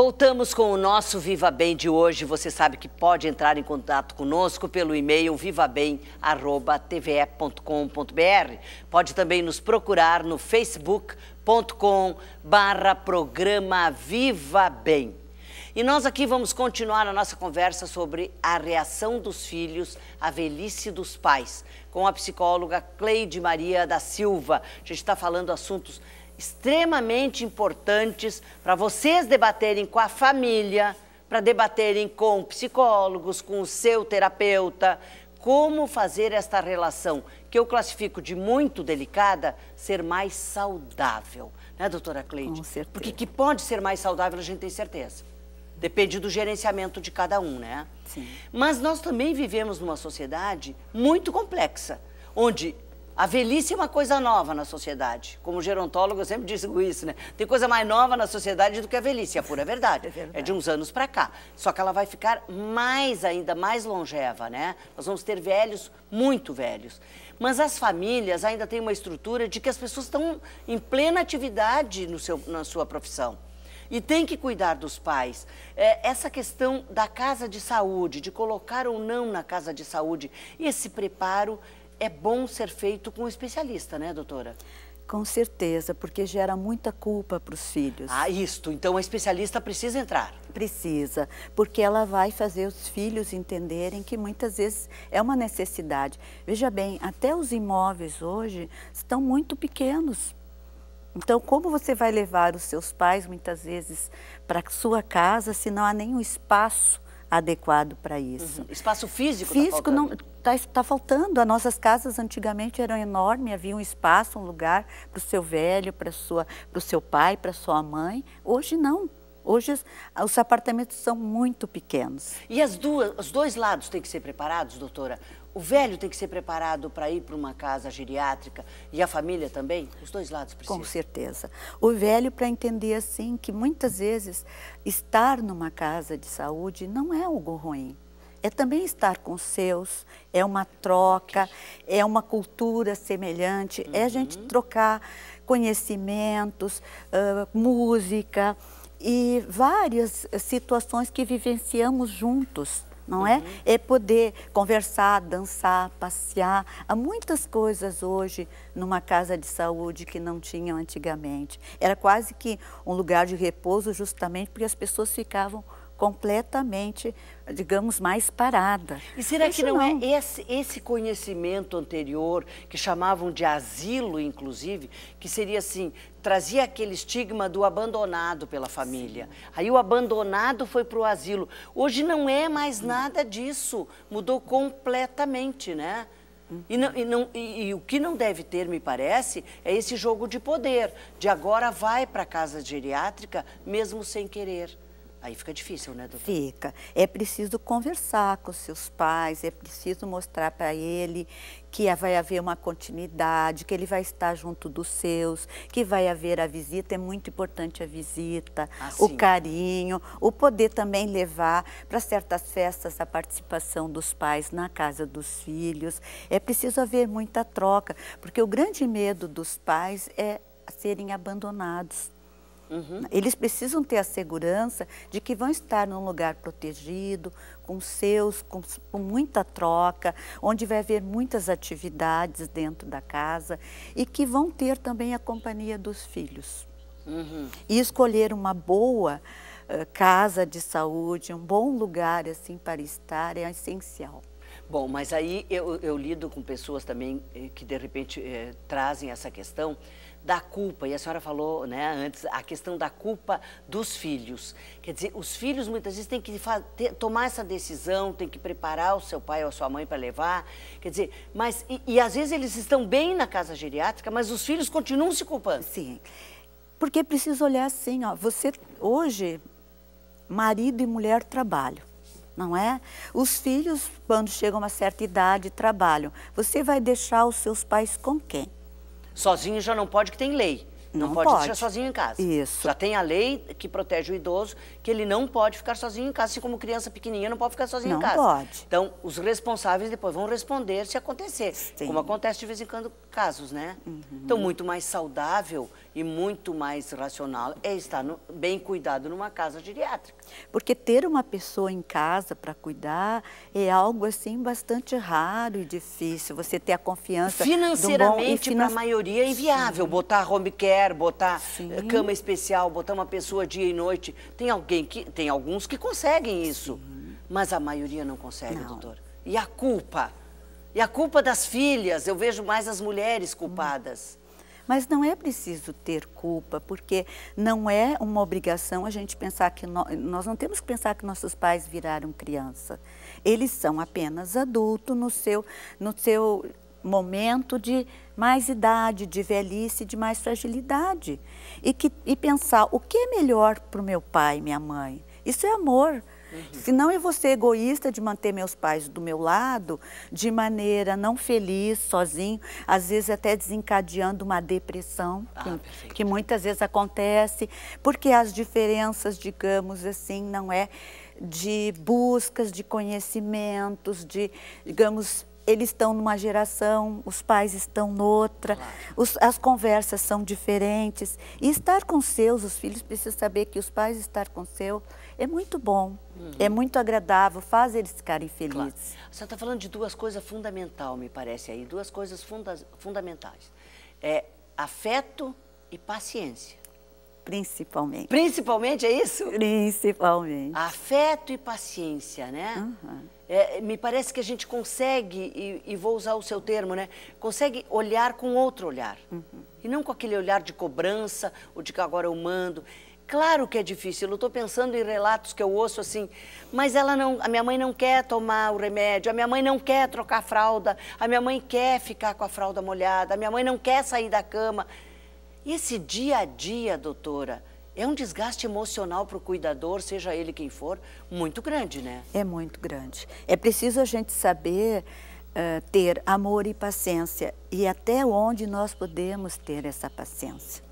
Voltamos com o nosso Viva Bem de hoje. Você sabe que pode entrar em contato conosco pelo e-mail vivabem@tve.com.br. Pode também nos procurar no facebook.com barra programa Viva Bem. E nós aqui vamos continuar a nossa conversa sobre a reação dos filhos à velhice dos pais, com a psicóloga Cleide Maria da Silva. A gente está falando assuntos extremamente importantes para vocês debaterem com a família, para debaterem com psicólogos, com o seu terapeuta, como fazer esta relação, que eu classifico de muito delicada, ser mais saudável. Né, doutora Cleide? Com certeza. Porque que pode ser mais saudável, a gente tem certeza. Depende do gerenciamento de cada um, né? Sim. Mas nós também vivemos numa sociedade muito complexa, onde a velhice é uma coisa nova na sociedade. Como gerontólogo, eu sempre digo isso, né? Tem coisa mais nova na sociedade do que a velhice, é a pura verdade. É, verdade. é de uns anos para cá. Só que ela vai ficar mais ainda, mais longeva, né? Nós vamos ter velhos, muito velhos. Mas as famílias ainda têm uma estrutura de que as pessoas estão em plena atividade no seu, na sua profissão e tem que cuidar dos pais. É, essa questão da casa de saúde, de colocar ou não na casa de saúde, esse preparo é bom ser feito com um especialista, né, doutora? Com certeza, porque gera muita culpa para os filhos. Ah, isto. Então a especialista precisa entrar. Precisa, porque ela vai fazer os filhos entenderem que muitas vezes é uma necessidade. Veja bem, até os imóveis hoje estão muito pequenos. Então, como você vai levar os seus pais muitas vezes para sua casa se não há nenhum espaço adequado para isso. Uhum. Espaço físico tá Físico tá está tá faltando. As nossas casas antigamente eram enormes, havia um espaço, um lugar para o seu velho, para o seu pai, para sua mãe. Hoje não. Hoje os apartamentos são muito pequenos. E as duas, os dois lados têm que ser preparados, doutora? O velho tem que ser preparado para ir para uma casa geriátrica e a família também? Os dois lados precisam. Com certeza. O velho para entender assim que muitas vezes estar numa casa de saúde não é algo ruim. É também estar com os seus, é uma troca, é uma cultura semelhante, uhum. é a uhum. gente trocar conhecimentos, uh, música e várias situações que vivenciamos juntos não uhum. é? É poder conversar, dançar, passear. Há muitas coisas hoje numa casa de saúde que não tinham antigamente. Era quase que um lugar de repouso justamente porque as pessoas ficavam completamente, digamos, mais parada. E será Isso que não, não, é esse, esse conhecimento anterior, que chamavam de asilo, inclusive, que seria assim, trazia aquele estigma do abandonado pela família. Sim. Aí o abandonado foi para o asilo. Hoje não é mais nada disso, mudou completamente, né? E, não, e, não, e, e, o que não deve ter, me parece, é esse jogo de poder, de agora vai para a casa geriátrica mesmo sem querer. Aí fica difícil, né, doutora? Fica. É preciso conversar com seus pais, é preciso mostrar para ele que vai haver uma continuidade, que ele vai estar junto dos seus, que vai haver a visita, é muito importante a visita, ah, o carinho, o poder também levar para certas festas a participação dos pais na casa dos filhos. É preciso haver muita troca, porque o grande medo dos pais é serem abandonados Uhum. Eles precisam ter a segurança de que vão estar num lugar protegido, com seus, com, com, muita troca, onde vai haver muitas atividades dentro da casa e que vão ter também a companhia dos filhos. Uhum. E escolher uma boa uh, casa de saúde, um bom lugar assim para estar é essencial. Bom, mas aí eu, eu lido com pessoas também eh, que de repente eh, trazem essa questão da culpa, e a senhora falou né, antes, a questão da culpa dos filhos. Quer dizer, os filhos muitas vezes têm que ter, tomar essa decisão, têm que preparar o seu pai ou a sua mãe para levar. Quer dizer, mas, e, e às vezes eles estão bem na casa geriátrica, mas os filhos continuam se culpando. Sim. Porque precisa olhar assim, ó, você hoje marido e mulher trabalham, não é? Os filhos, quando chegam a uma certa idade, trabalham. Você vai deixar os seus pais com quem? Sozinho já não pode, que tem lei. Não, não pode, pode, deixar sozinho em casa. Isso. Já tem a lei que protege o idoso, que ele não pode ficar sozinho em casa, assim como criança pequenininha não pode ficar sozinho não em casa. Não pode. Então, os responsáveis depois vão responder se acontecer. Sim. Como acontece de vez em quando casos, né? Uhum. Então, muito mais saudável e muito mais racional é estar no, bem cuidado numa casa geriátrica. Porque ter uma pessoa em casa para cuidar é algo assim bastante raro e difícil. Você ter a confiança financeiramente para a maioria é inviável. Sim. Botar home care, botar eh, Sim. cama especial, botar uma pessoa dia e noite. Tem alguém que tem alguns que conseguem isso, Sim. mas a maioria não consegue, não. doutor. E a culpa? E a culpa das filhas, eu vejo mais as mulheres culpadas. Mas não é preciso ter culpa, porque não é uma obrigação a gente pensar que no, nós não temos que pensar que nossos pais viraram criança. Eles são apenas adultos no seu, no seu momento de mais idade, de velhice, de mais fragilidade. E, que, e pensar o que é melhor para o meu pai e minha mãe. Isso é amor. Uhum. não eu vou ser egoísta de manter meus pais do meu lado de maneira não feliz, sozinho, às vezes até desencadeando uma depressão, ah, que, que muitas vezes acontece, porque as diferenças, digamos assim, não é de buscas de conhecimentos, de, digamos, eles estão numa geração, os pais estão noutra, claro. os, as conversas são diferentes. E estar com seus, os filhos precisam saber que os pais estar com seu é muito bom, uhum. é muito agradável, faz eles ficarem felizes. Claro. Você está falando de duas coisas fundamentais, me parece aí, duas coisas funda fundamentais. É afeto e paciência. Principalmente. Principalmente, é isso? Principalmente. Afeto e paciência, né? Uhum. É, me parece que a gente consegue, e, e, vou usar o seu termo, né? Consegue olhar com outro olhar. Uhum. E não com aquele olhar de cobrança, ou de que agora eu mando. Claro que é difícil, eu estou pensando em relatos que eu ouço assim, mas ela não, a minha mãe não quer tomar o remédio, a minha mãe não quer trocar a fralda, a minha mãe quer ficar com a fralda molhada, a minha mãe não quer sair da cama. Esse dia a dia, doutora, é um desgaste emocional para o cuidador, seja ele quem for, muito grande, né? É muito grande. É preciso a gente saber uh, ter amor e paciência e até onde nós podemos ter essa paciência.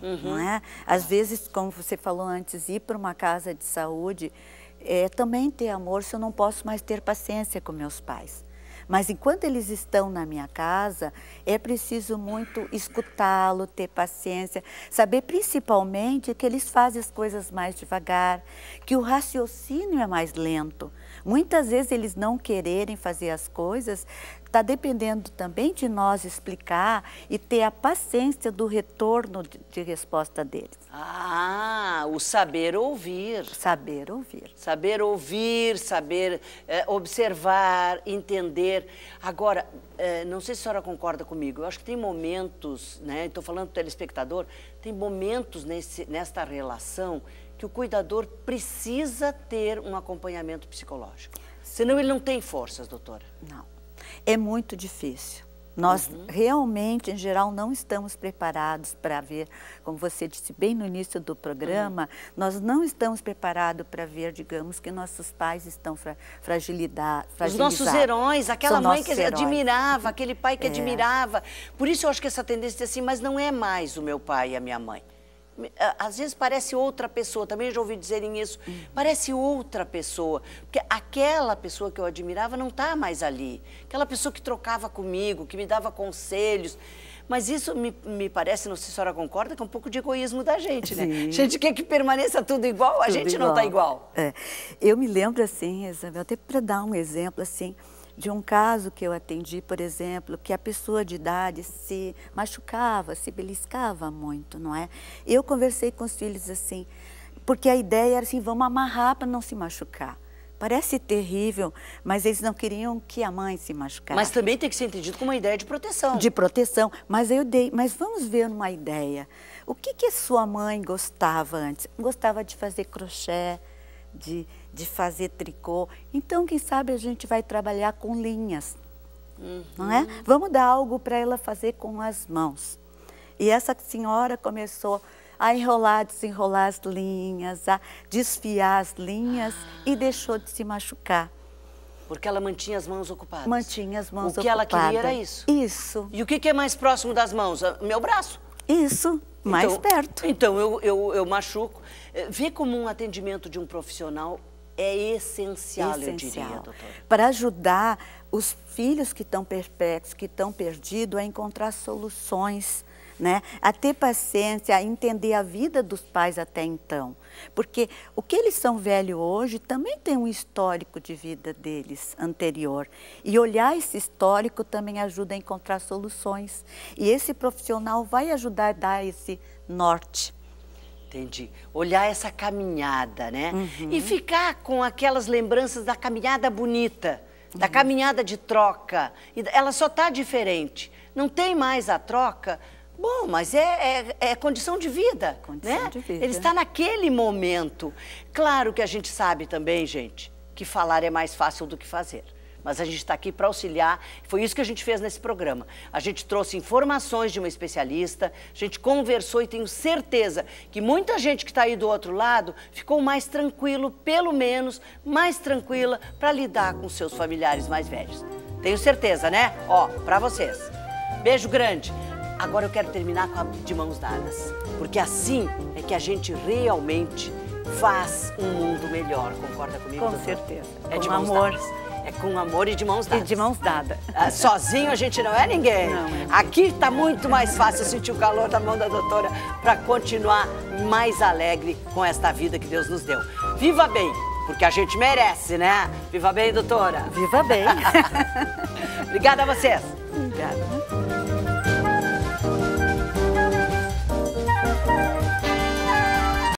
Uhum. Não é? Às vezes, como você falou antes, ir para uma casa de saúde é também ter amor se eu não posso mais ter paciência com meus pais. Mas enquanto eles estão na minha casa, é preciso muito escutá-lo, ter paciência, saber principalmente que eles fazem as coisas mais devagar, que o raciocínio é mais lento. Muitas vezes eles não quererem fazer as coisas, está dependendo também de nós explicar e ter a paciência do retorno de, de, resposta deles. Ah, o saber ouvir. Saber ouvir. Saber ouvir, saber é, observar, entender. Agora, é, não sei se a senhora concorda comigo, eu acho que tem momentos, né, estou falando do telespectador, tem momentos nesse, nesta relação que o cuidador precisa ter um acompanhamento psicológico. Senão ele não tem forças, doutora. Não. É muito difícil. Nós uhum. realmente, em geral, não estamos preparados para ver, como você disse bem no início do programa, uhum. nós não estamos preparados para ver, digamos, que nossos pais estão fra fragilidade Os nossos heróis, aquela São mãe que heróis. admirava, aquele pai que é. admirava. Por isso eu acho que essa tendência é assim, mas não é mais o meu pai e a minha mãe às vezes parece outra pessoa, também já ouvi dizerem isso, uhum. parece outra pessoa, porque aquela pessoa que eu admirava não está mais ali, aquela pessoa que trocava comigo, que me dava conselhos, mas isso me, me parece, não sei se a senhora concorda, que é um pouco de egoísmo da gente, né? Sim. A gente quer que permaneça tudo igual, a tudo gente tá igual. não está igual. É. Eu me lembro assim, Isabel, até para dar um exemplo assim, de um caso que eu atendi, por exemplo, que a pessoa de idade se machucava, se beliscava muito, não é? Eu conversei com os filhos assim, porque a ideia era assim, vamos amarrar para não se machucar. Parece terrível, mas eles não queriam que a mãe se machucasse. Mas também tem que ser entendido como uma ideia de proteção. De proteção, mas eu dei, mas vamos ver uma ideia. O que que sua mãe gostava antes? Gostava de fazer crochê, de de fazer tricô. Então, quem sabe a gente vai trabalhar com linhas, uhum. não é? Uhum. Vamos dar algo para ela fazer com as mãos. E essa senhora começou a enrolar, desenrolar as linhas, a desfiar as linhas ah. e deixou de se machucar. Porque ela mantinha as mãos ocupadas. Mantinha as mãos ocupadas. O que ela queria era isso. Isso. E o que, que é mais próximo das mãos? Ah, meu braço. Isso, mais então, perto. Então, eu, eu, eu machuco. Eh, vê como um atendimento de um profissional é essencial, essencial. eu diria, Para ajudar os filhos que estão perplexos, que estão perdidos, a encontrar soluções, né? a ter paciência, a entender a vida dos pais até então. Porque o que eles são velhos hoje também tem um histórico de vida deles anterior. E olhar esse histórico também ajuda a encontrar soluções. E esse profissional vai ajudar a dar esse norte. Entendi. Olhar essa caminhada, né? Uhum. E ficar com aquelas lembranças da caminhada bonita, uhum. da caminhada de troca. ela só tá diferente. Não tem mais a troca. Bom, mas é, é, é condição de vida. Condição né? de vida. Ele está naquele momento. Claro que a gente sabe também, gente, que falar é mais fácil do que fazer mas a gente está aqui para auxiliar. Foi isso que a gente fez nesse programa. A gente trouxe informações de uma especialista, a gente conversou e tenho certeza que muita gente que está aí do outro lado ficou mais tranquilo, pelo menos mais tranquila, para lidar com seus familiares mais velhos. Tenho certeza, né? Ó, para vocês. Beijo grande. Agora eu quero terminar com a, de mãos dadas, porque assim é que a gente realmente faz um mundo melhor. Concorda comigo? Com doutor? certeza. É com de mãos amor. Dadas. É com amor e de mãos dadas. E de mãos dadas. Ah, sozinho a gente não é ninguém. Não, é Aqui está muito mais fácil sentir o calor da mão da doutora para continuar mais alegre com esta vida que Deus nos deu. Viva bem, porque a gente merece, né? Viva bem, doutora. Viva bem. Obrigada a vocês. Obrigada.